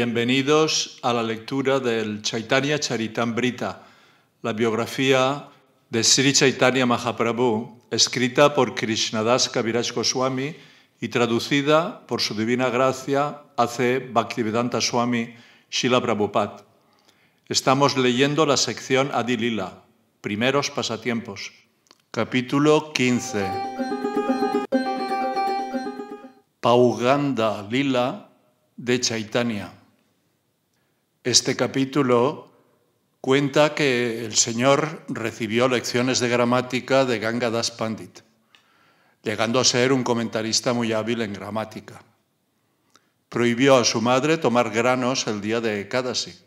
Bienvenidos a la lectura del Chaitanya Charitamrita, la biografía de Sri Chaitanya Mahaprabhu, escrita por Krishnadas Kaviraj Goswami y traducida por su divina gracia hace Bhaktivedanta Swami Shila Prabhupada. Estamos leyendo la sección Adilila, primeros pasatiempos, capítulo 15. Pauganda Lila de Chaitanya. Este capítulo cuenta que el Señor recibió lecciones de gramática de Ganga Das Pandit, llegando a ser un comentarista muy hábil en gramática. Prohibió a su madre tomar granos el día de Ekadasi.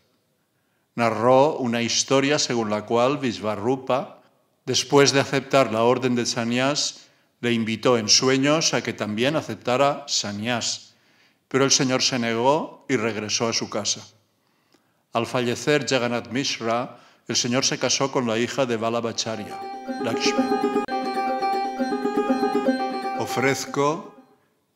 Narró una historia según la cual Visvarupa, después de aceptar la orden de Sanyas, le invitó en sueños a que también aceptara Sanyas, pero el Señor se negó y regresó a su casa. Al fallecer Jagannath Mishra, el señor se casó con la hija de Balabhacharya, Lakshmi. Ofrezco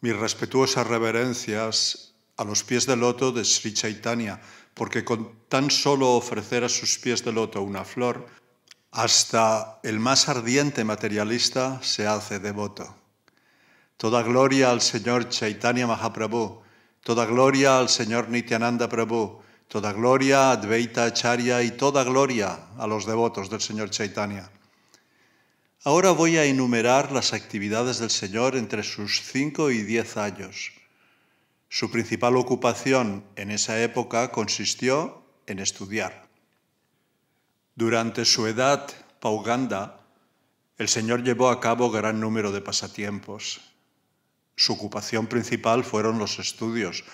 mis respetuosas reverencias a los pies de loto de Sri Chaitanya, porque con tan solo ofrecer a sus pies de loto una flor, hasta el más ardiente materialista se hace devoto. Toda gloria al señor Chaitanya Mahaprabhu, toda gloria al señor Nityananda Prabhu, Toda gloria, a Advaita, Acharya y toda gloria a los devotos del Señor Chaitanya. Ahora voy a enumerar las actividades del Señor entre sus cinco y diez años. Su principal ocupación en esa época consistió en estudiar. Durante su edad, Pauganda, el Señor llevó a cabo gran número de pasatiempos. Su ocupación principal fueron los estudios,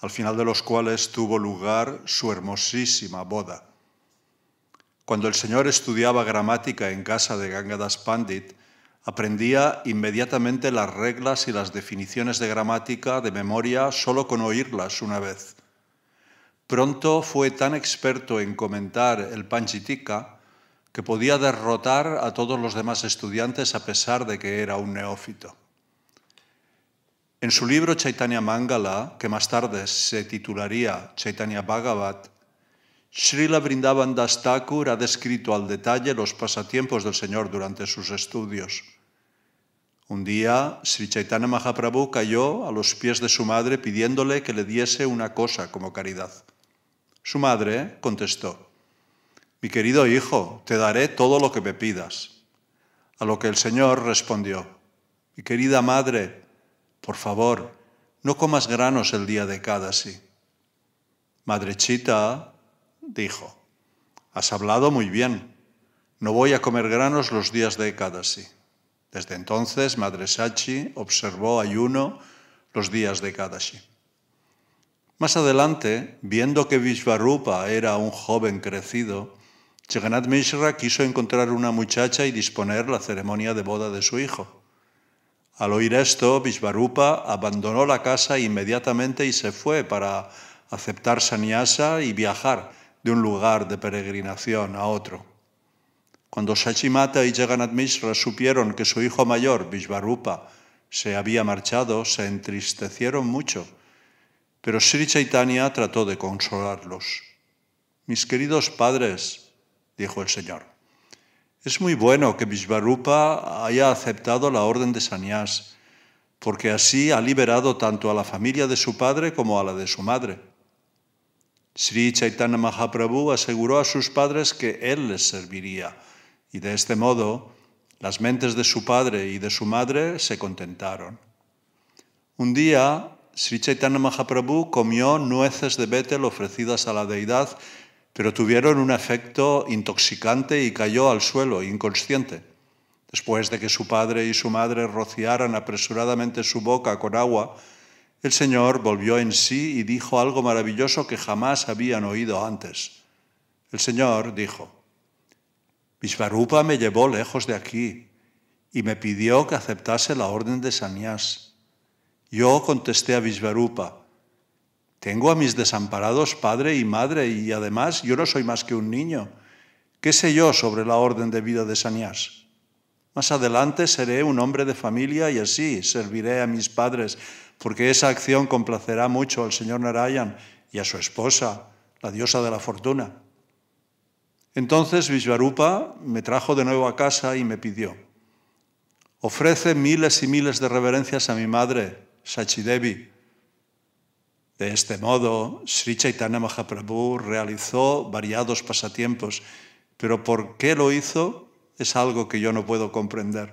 al final de los cuales tuvo lugar su hermosísima boda. Cuando el Señor estudiaba gramática en casa de Gangadas Pandit, aprendía inmediatamente las reglas y las definiciones de gramática de memoria solo con oírlas una vez. Pronto fue tan experto en comentar el Panchitika que podía derrotar a todos los demás estudiantes a pesar de que era un neófito. En su libro Chaitanya Mangala, que más tarde se titularía Chaitanya Bhagavat, Srila Vrindavan Das Thakur ha descrito al detalle los pasatiempos del Señor durante sus estudios. Un día, Sri Chaitanya Mahaprabhu cayó a los pies de su madre pidiéndole que le diese una cosa como caridad. Su madre contestó, Mi querido hijo, te daré todo lo que me pidas. A lo que el Señor respondió, Mi querida madre, por favor, no comas granos el día de Madre Chita dijo, has hablado muy bien. No voy a comer granos los días de Kadashi. Desde entonces, Madre Sachi observó ayuno los días de Kadashi. Más adelante, viendo que Vishvarupa era un joven crecido, Cheganat Mishra quiso encontrar una muchacha y disponer la ceremonia de boda de su hijo. Al oír esto, Vishvarupa abandonó la casa inmediatamente y se fue para aceptar sannyasa y viajar de un lugar de peregrinación a otro. Cuando Sachimata y Jagannath Mishra supieron que su hijo mayor, Vishvarupa, se había marchado, se entristecieron mucho, pero Sri Chaitanya trató de consolarlos. Mis queridos padres, dijo el Señor, es muy bueno que Vishvarupa haya aceptado la orden de Sanyas, porque así ha liberado tanto a la familia de su padre como a la de su madre. Sri Chaitanya Mahaprabhu aseguró a sus padres que él les serviría, y de este modo las mentes de su padre y de su madre se contentaron. Un día, Sri Chaitanya Mahaprabhu comió nueces de betel ofrecidas a la deidad pero tuvieron un efecto intoxicante y cayó al suelo, inconsciente. Después de que su padre y su madre rociaran apresuradamente su boca con agua, el Señor volvió en sí y dijo algo maravilloso que jamás habían oído antes. El Señor dijo, «Visvarupa me llevó lejos de aquí y me pidió que aceptase la orden de Sanías. Yo contesté a Visvarupa. Tengo a mis desamparados padre y madre y además yo no soy más que un niño. ¿Qué sé yo sobre la orden de vida de Saniás? Más adelante seré un hombre de familia y así serviré a mis padres, porque esa acción complacerá mucho al señor Narayan y a su esposa, la diosa de la fortuna. Entonces Vishvarupa me trajo de nuevo a casa y me pidió, ofrece miles y miles de reverencias a mi madre, Sachidevi, de este modo, Sri Chaitanya Mahaprabhu realizó variados pasatiempos, pero por qué lo hizo es algo que yo no puedo comprender.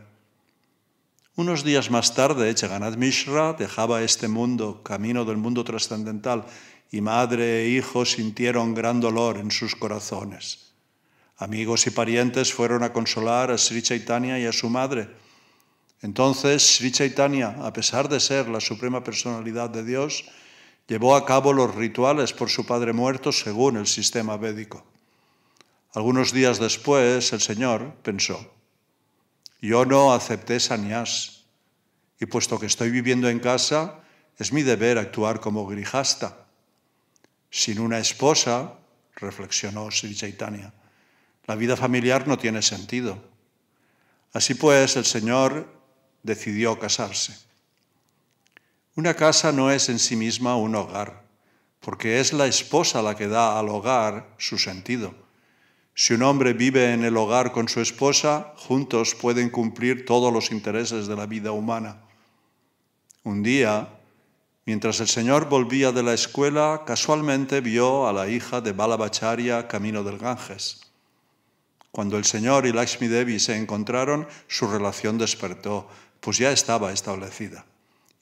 Unos días más tarde, Chaitanya Mishra dejaba este mundo, camino del mundo trascendental, y madre e hijo sintieron gran dolor en sus corazones. Amigos y parientes fueron a consolar a Sri Chaitanya y a su madre. Entonces, Sri Chaitanya, a pesar de ser la suprema personalidad de Dios, Llevó a cabo los rituales por su padre muerto según el sistema védico. Algunos días después, el Señor pensó, yo no acepté saniás y puesto que estoy viviendo en casa, es mi deber actuar como grijasta. Sin una esposa, reflexionó Sri Chaitanya, la vida familiar no tiene sentido. Así pues, el Señor decidió casarse. Una casa no es en sí misma un hogar, porque es la esposa la que da al hogar su sentido. Si un hombre vive en el hogar con su esposa, juntos pueden cumplir todos los intereses de la vida humana. Un día, mientras el señor volvía de la escuela, casualmente vio a la hija de Balabacharya camino del Ganges. Cuando el señor y Lakshmi Devi se encontraron, su relación despertó, pues ya estaba establecida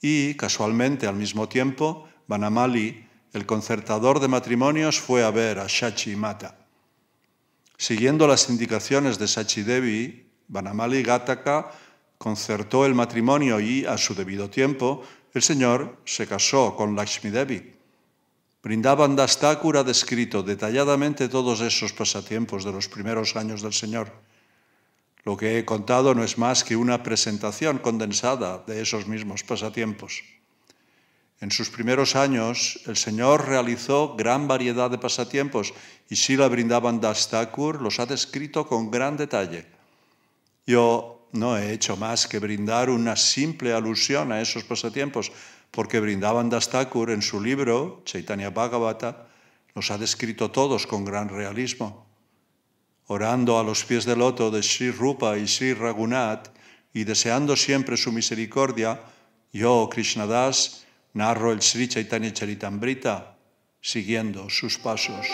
y casualmente al mismo tiempo, Banamali, el concertador de matrimonios, fue a ver a Shachi Mata. Siguiendo las indicaciones de Sachi Devi, Banamali Gataka concertó el matrimonio y, a su debido tiempo, el señor se casó con Lakshmi Devi. Brindaban Dastakur ha descrito detalladamente todos esos pasatiempos de los primeros años del señor. Lo que he contado no es más que una presentación condensada de esos mismos pasatiempos. En sus primeros años, el Señor realizó gran variedad de pasatiempos y Sila Brindaban Das los ha descrito con gran detalle. Yo no he hecho más que brindar una simple alusión a esos pasatiempos, porque Brindaban Das en su libro, Chaitanya Bhagavata, los ha descrito todos con gran realismo orando a los pies del loto de Sri Rupa y Sri Raghunath y deseando siempre su misericordia, yo, Krishnadas, narro el Sri Chaitanya Charitamrita, siguiendo sus pasos.